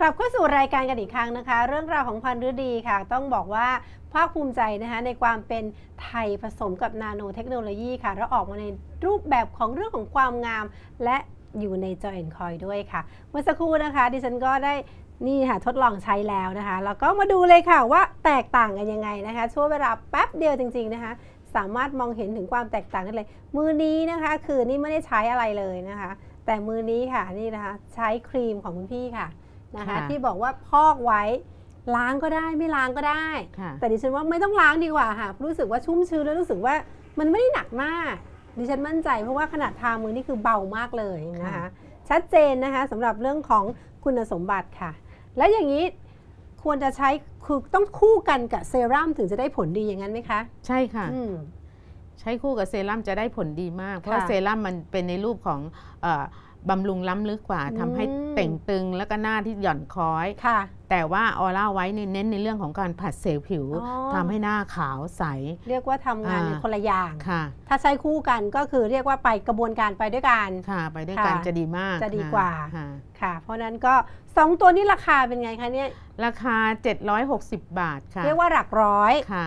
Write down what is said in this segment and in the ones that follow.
กลับเข้าสู่รายการกันอีกครั้งนะคะ เรื่องราวของพันธุฤดีค่ะ ต้องบอกว่า ภาคภูมิใจนะคะในความเป็นไทยผสมกับนาโนเทคโนโลยีค่ะแล้วออกมาในรูปแบบของเรื่องของความงาม และอยู่ในจอยแอนคอยด้วยค่ะ เมื่อสักครู่นะคะ ดิฉันก็ได้นี่ค่ะทดลองใช้แล้วนะคะ แล้วก็มาดูเลยค่ะว่าแตกต่างกันยังไงนะคะ ช่วงเวลาแป๊บเดียวจริงๆนะคะ สามารถมองเห็นถึงความแตกต่างได้เลย มือนี้นะคะคือนี่ไม่ได้ใช้อะไรเลยนะคะ แต่มือนี้ค่ะนี่นะคะใช้ครีมของคุณพี่ค่ะนะคะ ที่บอกว่าพอกไว้ล้างก็ได้ไม่ล้างก็ได้ แต่ดิฉันว่าไม่ต้องล้างดีกว่าค่ะ รู้สึกว่าชุ่มชื้นแล้วรู้สึกว่ามันไม่ได้หนักมาก ดิฉันมั่นใจเพราะว่าขนาดทามือนี่คือเบามากเลยนะคะ ชัดเจน นะคะสำหรับเรื่องของคุณสมบัติค่ะ และอย่างนี้ควรจะใช้ คือต้องคู่กันกับเซรั่มถึงจะได้ผลดีอย่างนั้นไหมคะ ใช่ค่ะใช้คู่กับเซรั่มจะได้ผลดีมากเพราะเซรั่มมันเป็นในรูปของอบำรุงล้ำลึกกว่าทำให้เต่งตึงแล้วก็หน้าที่หย่อนคล้อยค่ะ แต่ว่าออร่าไว้เน้นในเรื่องของการผัดเซลล์ผิว ทำทำให้หน้าขาวใส เรียกว่าทำงานใานคนละอย่างค่ะ ถ้าใช้คู่กันก็คือเรียกว่าไปกระบวนการไปด้วยกัน ค่ะ ไปด้วยกันจะดีมาก จะดีกว่าค่ะ เพราะนั้นก็ 2 ตัวนี้ราคาเป็นไงคะเนี่ยราคา 760 บาทค่ะเรียกว่าหลักร้อยค่ะ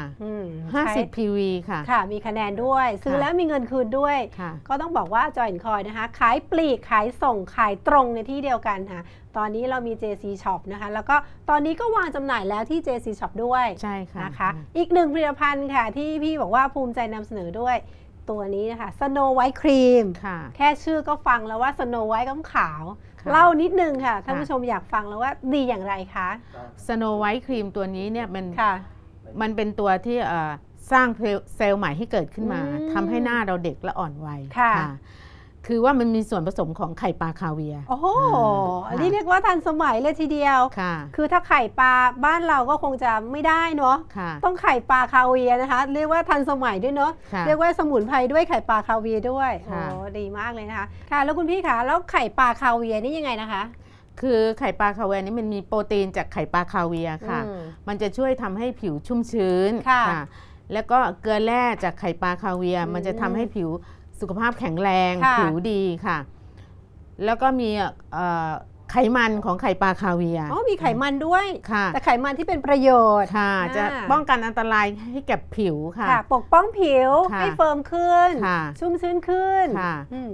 ห้าสิบ PV ค่ะค่ะ มีคะแนนด้วย ซื้อแล้วมีเงินคืนด้วย ก็ต้องบอกว่าจอยน์คอยนะคะ ขายปลีก ขายส่งขายตรงในที่เดียวกันค่ะตอนนี้เรามี JC Shop นะคะ แล้วก็ตอนนี้ก็วางจำหน่ายแล้วที่ JC Shop ด้วยใช่ค่ะนะคะอีกหนึ่งผลิตภัณฑ์ค่ะ ที่พี่บอกว่าภูมิใจนำเสนอด้วย ตัวนี้นะคะ Snow White Cream แค่ชื่อก็ฟังแล้วว่า Snow White ต้องขาวเล่านิดนึงค่ะท่านผู้ชมอยากฟังแล้วว่าดีอย่างไรคะ สโนไวท์ครีมตัวนี้เนี่ยมันมันเป็นตัวที่สร้างเซลล์ใหม่ให้เกิดขึ้นมาทำให้หน้าเราเด็กและอ่อนวัยค่ะคือว่ามันมีส่วนผสมของไข่ปลาคาเวียโอ้โหอันนี้เรียกว่าทันสมัยเลยทีเดียว ค่ะ คือถ้าไข่ปลาบ้านเราก็คงจะไม่ได้เนาะค่ะต้องไข่ปลาคาเวียนะคะ เรียกว่าทันสมัยด้วยเนาะะเรียกว่าสมุนไพรด้วยไข่ปลาคาเวียด้วยโอ้ดีมากเลยนะคะ ค่ะ แล้วคุณพี่คะ แล้วไข่ปลาคาเวียนี่ยังไงนะคะ คือไข่ปลาคาเวียนี่มันมีโปรตีนจากไข่ปลาคาเวียค่ะ มันจะช่วยทำให้ผิวชุ่มชื้น ค่ะ แล้วก็เกลือแร่จากไข่ปลาคาเวียมมันจะทำให้ผิวสุขภาพแข็งแรง ผิวดีค่ะ แล้วก็มีไขมันของไข่ปลาคาเวียอ๋อ มีไขมันด้วยค่ะ แต่ไขมันที่เป็นประโยชน์ค่ะจะป้องกันอันตรายให้แก่ผิวค่ะ ปกป้องผิวให้เฟิร์มขึ้น ชุ่มชื้นขึ้น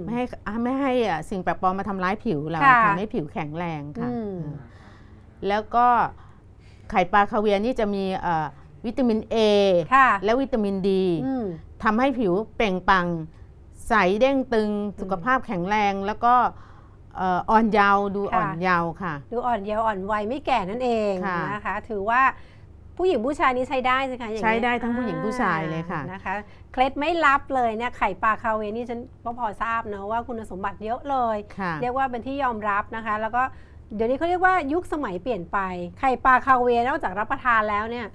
ไม่ให้ไม่ให้สิ่งแปลกปลอมมาทำร้ายผิวเราทำให้ผิวแข็งแรงค่ะ แล้วก็ไข่ปลาคาเวียนี่จะมีวิตามิน A อและวิตามินดีทำให้ผิวเปล่งปลังใสเด้งตึง สุขภาพแข็งแรงแล้วก็อ่อนเยาว์ดูอ่อนเยาว์ค่ะ ดูอ่อนเยาว์อ่อนวัยไม่แก่นั่นเองนะคะถือว่าผู้หญิงผู้ชายนี้ใช้ได้ใช่ไหมใช้ได้ทั้งผู้หญิงผู้ชายเลยค่ะนะคะเคล็ดไม่ลับเลยเนี่ยไข่ปลาคาเวนี่ฉันก็พอทราบนะว่าคุณสมบัติเยอะเลย เรียกว่าเป็นที่ยอมรับนะคะ แล้วก็เดี๋ยวนี้เขาเรียกว่ายุคสมัยเปลี่ยนไป ไข่ปลาคาเวนอกจากรับประทานแล้วเนี่ย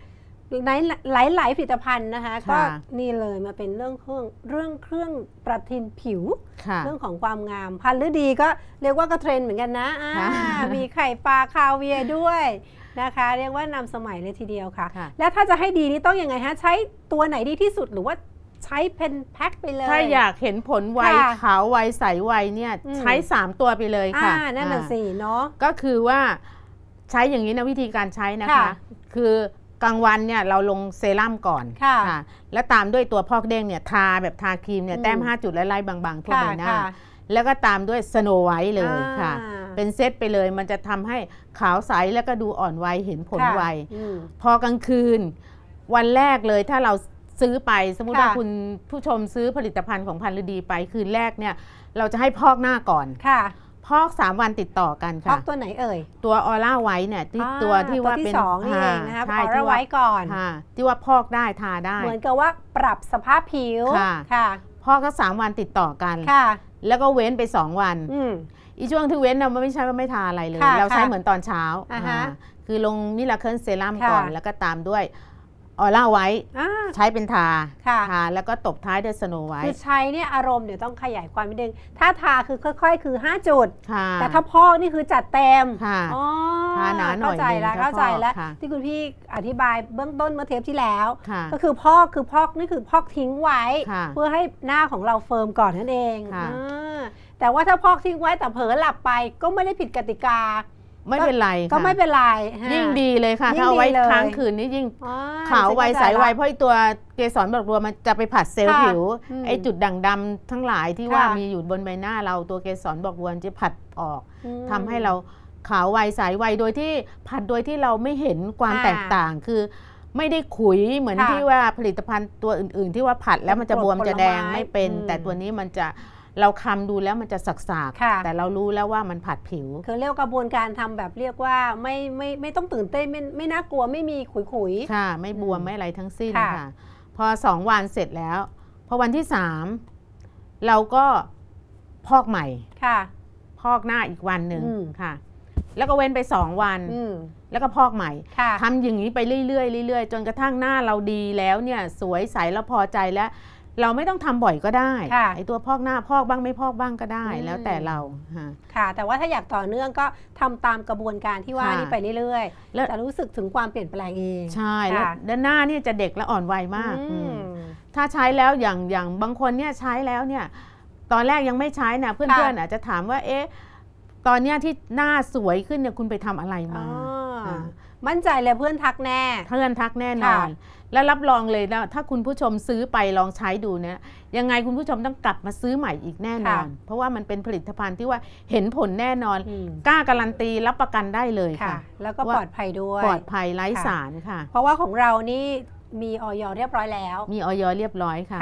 หลายหลายหลายผลิตภัณฑ์นะคะก็นี่เลยมาเป็นเรื่องเครื่อง เรื่องเครื่องประทินผิวเรื่องของความงาม พันฤดีก็เรียกว่าก็เทรน เหมือนกันนะะมีไข่ปลาคาเวียด้วยนะคะ เรียกว่านำสมัยเลยทีเดียวค่ะ แล้วถ้าจะให้ดีนี่ต้องอยังไงฮะ ใช้ตัวไหนดีที่สุดหรือว่าใช้เป็นแพ็คไปเลย ถ้าอยากเห็นผลไวขาวไวใสไวเนี่ยใช้3ตัวไปเลยค่ะนั่นหละสิเนาะก็คือว่าใช้อย่างนี้นะวิธีการใช้นะคะ คือกลางวันเนี่ยเราลงเซรั่มก่อน ค่ะ แล้วตามด้วยตัวพอกเด้งเนี่ย ทาแบบทาครีมเนี่ย แต้ม 5 จุดไล่ๆบางๆทั่วใบหน้า แล้วก็ตามด้วยสโนไวท์เลยค่ะ เป็นเซตไปเลยมันจะทำให้ขาวใส แล้วก็ดูอ่อนวัยเห็นผลไวพอกลางคืนวันแรกเลยถ้าเราซื้อไปสมมติว่าคุณผู้ชมซื้อผลิตภัณฑ์ของพัน์ดีไปคืนแรกเนี่ยเราจะให้พอกหน้าก่อน ค่ะพอก 3 วันติดต่อกันค่ะพอกตัวไหนเอ่ยตัวออร่าไว้เนี่ยที่ตัวที่ว่าเป็นที่สองนี่เองนะคะออร่าไว้ก่อนที่ว่าพอกได้ทาได้ เหมือนกับว่าปรับสภาพผิวค่ะ พอกก็สามวันติดต่อกันค่ะแล้วก็เว้นไปสองวันอืีช่วงที่เว้นเราไม่ใช่ว่าไม่ทาอะไรเลย เราใช้เหมือนตอนเช้าคือลงนิลาเคิลเซรั่มก่อนแล้วก็ตามด้วยออร่าไว้ใช้เป็นทาค่ะทาแล้วก็ตบท้ายด้วยสโนไว้คือใช้เนี่ยอารมณ์เดี๋ยวต้องขยายความนิดนึง ถ้าทาคือค่อย ๆ คือ5จุดค่ะ แต่ถ้าพอกนี่คือจัดเต็มค่ะ อ๋อทาหนาหน่อยเข้าใจแล้วเข้าใจแล้วะที่คุณพี่อธิบายเบื้องต้นเมื่อเทปที่แล้ว ก็คือพอกคือพอกนี่คือพอกทิ้งไว้เพื่อให้หน้าของเราเฟิร์มก่อนนั่นเองค่ะแต่ว่าถ้าพอกทิ้งไว้แต่เผลอหลับไป ก็ไม่ได้ผิดกติกาไม่เป็นไรก็ไม่เป็นไรยิ่งดีเลยค่ะถ้าไว้ค้างคืนนี่ยิ่ง ขาวไวสายไวเพราะตัวเกสรบอกรัวมันจะไปผัดเซลล์ผิวไอจุดด่างดำ ทั้งหลายที่ว่ามีอยู่บนใบหน้า เราตัวเกสรบอกรัวจะผัดออก ทำให้เราขาวไวสายไวโดยที่ผัดโดยที่เราไม่เห็นความแตกต่าง คือไม่ได้ขุยเหมือนที่ว่าผลิตภัณฑ์ตัวอื่นๆที่ว่าผัดแล้วมันจะบวมจะแดงไม่เป็นแต่ตัวนี้มันจะเราคำดูแล้วมันจะสักสากแต่เรารู้แล้วว่ามันผัดผิวคือเรียกกระบวนการทำแบบเรียกว่าไม่ไม่ไม่ต้องตื่นเต้นไม่ไม่น่ากลัวไม่มีขุยขุยค่ะ ไม่บวมไม่อะไรทั้งสิ้นค่ะคะพอสองวันเสร็จแล้วพอวันที่สามเราก็พอกใหม่ค่ะ พอกหน้าอีกวันหนึ่งค่ะ แล้วก็เว้นไปสองวันแล้วก็พอกใหม่ค่ะทำอย่างนี้ไปเรื่อยๆเรื่อยๆจนกระทั่งหน้าเราดีแล้ว เนี่ย สวยใสแล้วพอใจแล้วเราไม่ต้องทำบ่อยก็ได้ไอตัวพอกหน้าพอกบ้างไม่พอกบ้างก็ได้ แล้วแต่เราค่ะ แต่ว่าถ้าอยากต่อเนื่องก็ทำตามกระบวนการที่ว่านี่ไปเรื่อยๆจะรู้สึกถึงความเปลี่ยนแปลงเองใช่ แล้วด้านหน้านี่จะเด็กและอ่อนวัยมากถ้าใช้แล้วอย่างอย่างบางคนเนี่ยใช้แล้วเนี่ย ตอนแรกยังไม่ใช้นะเพื่อนๆอาจจะถามว่าเอ๊ะตอนเนี้ยที่หน้าสวยขึ้นเนี่ยคุณไปทำอะไรมามั่นใจเลยเพื่อนทักแน่ เพื่อนทักแน่นอน และรับรองเลยนะถ้าคุณผู้ชมซื้อไปลองใช้ดูเนี่ยยังไงคุณผู้ชมต้องกลับมาซื้อใหม่อีกแน่นอน เพราะว่ามันเป็นผลิตภัณฑ์ที่ว่าเห็นผลแน่นอนกล้าการันตีรับประกันได้เลยค่ะ แล้วก็ปลอดภัยด้วย ปลอดภัยไร้สารค่ะเพราะว่าของเรานี่มีออยเรียบร้อยแล้ว มีออยเรียบร้อยค่ะ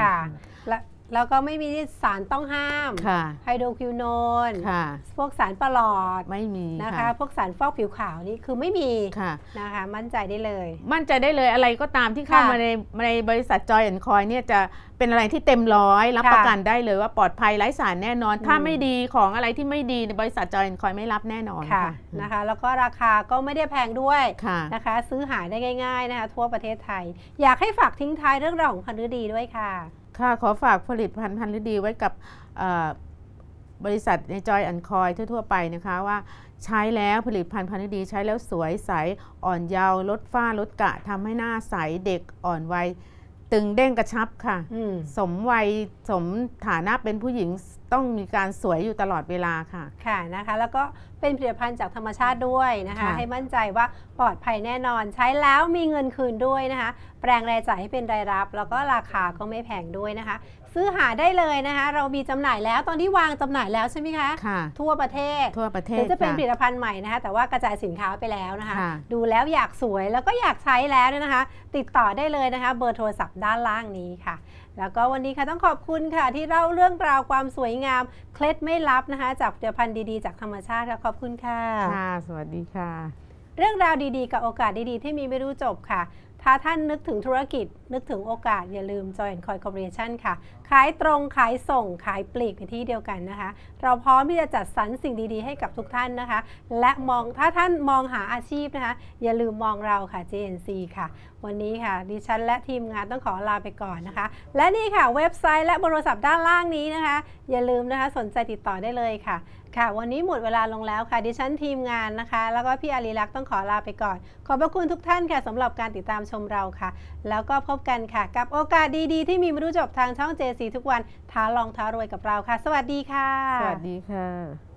และแล้วก็ไม่มีสารต้องห้ามค่ะไฮโดรควินอนค่ะ พวกสารประหลอดไม่มีนะคะ พวกสารฟอกผิวขาวนี่คือไม่มีค่ะนะคะ มั่นใจได้เลย มั่นใจได้เลย อะไรก็ตามที่เข้ามาในในบริษัทจอยแอนคอยเนี่ย จะเป็นอะไรที่เต็มร้อยรับประกันได้เลยว่าปลอดภัยไร้สารแน่นอน ถ้าไม่ดีของอะไรที่ไม่ดีในบริษัทจอยแอนคอยไม่รับแน่นอนค่ะนะคะ แล้วก็ราคาก็ไม่ได้แพงด้วย นะคะ ซื้อหายได้ง่ายๆนะคะทั่วประเทศไทย อยากให้ฝากทิ้งท้ายเรื่องราวของพันธุดีด้วยค่ะค่ะขอฝากผลิตภัณฑ์พันธุ์ดีไว้กับบริษัทในจอยอันคอยทั่วๆไปนะคะ ว่าใช้แล้วผลิตภัณฑ์พันธุ์ดีใช้แล้วสวยใสอ่อนเยาว์ลดฝ้าลดกะทำให้หน้าใส เด็กอ่อนวัยตึงเด้งกระชับค่ะ สมวัยสมฐานะเป็นผู้หญิงต้องมีการสวยอยู่ตลอดเวลาค่ะ ค่ะนะคะ แล้วก็เป็นผลิตภัณฑ์จากธรรมชาติด้วยนะคะคะ ให้มั่นใจว่าปลอดภัยแน่นอนใช้แล้วมีเงินคืนด้วยนะคะ แปลงรายจ่ายให้เป็นรายรับ แล้วก็ราคาก็ไม่แพงด้วยนะคะซื้อหาได้เลยนะคะเรามีจำหน่ายแล้วตอนนี้วางจำหน่ายแล้วใช่ไหมคะค่ะ ทั่วประเทศทั่วประเทศจะเป็นผลิตภัณฑ์ใหม่นะคะแต่ว่ากระจายสินค้าไปแล้วนะคะ ดูแล้วอยากสวยแล้วก็อยากใช้แล้วนะคะ ติดต่อได้เลยนะคะ เบอร์โทรศัพท์ด้านล่างนี้ค่ะ แล้วก็วันนี้ค่ะต้องขอบคุณค่ะ ที่เล่าเรื่องราวความสวยงาม เคล็ดไม่ลับนะคะ จากผลิตภัณฑ์ดีๆ จากธรรมชาติค่ะขอบคุณค่ะค่ะ สวัสดีค่ะ เรื่องราวดีๆ กับโอกาสดีๆ ที่มีไม่รู้จบค่ะถ้าท่านนึกถึงธุรกิจ นึกถึงโอกาส อย่าลืม j o i n Coy Corporation ค่ะขายตรงขายส่งขายปลีกในที่เดียวกันนะคะ เราพร้อมที่จะจัดสรรสิ่งดีๆ ให้กับทุกท่านนะคะ และมองถ้าท่านมองหาอาชีพนะคะ อย่าลืมมองเราค่ะ JNC ค่ะ วันนี้ค่ะดิฉันและทีมงานต้องขอลาไปก่อนนะคะ และนี่ค่ะเว็บไซต์และบนโทรศัพท์ด้านล่างนี้นะคะ อย่าลืมนะคะสนใจติดต่อได้เลยค่ะ ค่ะ วันนี้หมดเวลาลงแล้วค่ะดิฉันทีมงานนะคะแล้วก็พี่อารีรักต้องขอลาไปก่อน ขอบพระคุณทุกท่านค่ะสำหรับการติดตามชมเราค่ะ แล้วก็พบกันค่ะ กับโอกาสดีๆที่มีมรู้จบทางช่องเจสีทุกวัน ท้าลองท้ารวยกับเราค่ะ สวัสดีค่ะ สวัสดีค่ะ